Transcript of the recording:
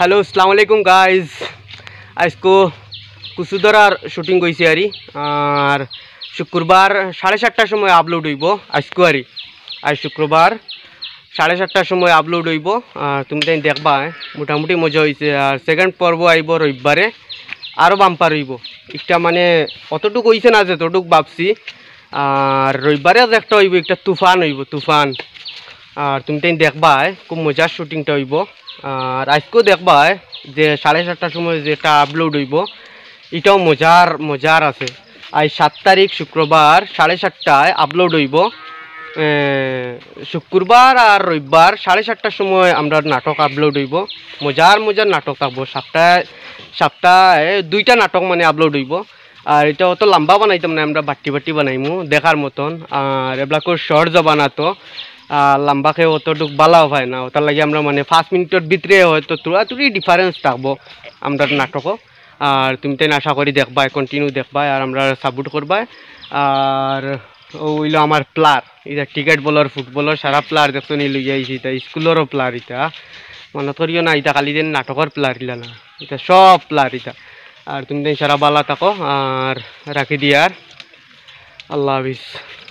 hello আলাইকুম guys आज को কুসুধরার শুটিং হয়েছে আরি আর শুক্রবার সাড়ে সাতটার সময় আপলোড হইব আজকো আর আজ শুক্রবার সাড়ে সাতটার সময় আপলোড হইব আর তুমি তাই দেখবা মোটামুটি মজা হয়েছে আর সেকেন্ড পর্ব আইব রবিবারে আরও বাম্পার হইব একটা মানে অতটুকু হইছে না যতটুকু ভাবছি আর রবিবারে একটা হইব একটা তুফান হইব তুফান আর তুমি তাই দেখবা খুব মজার শুটিংটা হইব আর আজকেও দেখবাই যে সাড়ে সাতটার সময় যেটা আপলোড হইব এটাও মজার মজার আছে আজ সাত তারিখ শুক্রবার সাড়ে সাতটায় আপলোড হইব শুক্রবার আর রবিবার সাড়ে সাতটার সময় আমরা নাটক আপলোড হইব মজার মজার নাটক থাকবো সাতটায় সাতটায় দুইটা নাটক মানে আপলোড হইব আর এটা অত লম্বা বানাইতাম না আমরা বাটি বাটি বানাইমু দেখার মতন আর এগুলা শর্ট জবানা তো লম্বাকে অতটুক বালাও হয় না ওটার লাগে আমরা মানে ফার্স্ট মিনিটের ভিতরে হয়তো তুরাতুরি ডিফারেন্স থাকবো আমরা নাটকও আর তুমি তাই আশা করি দেখবাই কন্টিনিউ দেখবাই আর আমরা সাপোর্ট করবাই আর ওইলো আমার প্লার এটা ক্রিকেট বলার ফুটবলার সারা প্লার দেখতো নি এটা স্কুলেরও প্লার এটা মনে করিও না এটা কালি দিন নাটকের প্লার ইলা না এটা সব প্লার এটা আর তুমি তাই সারা বালা থাকো আর রাখি দিয়ার আল্লাহ হাফিজ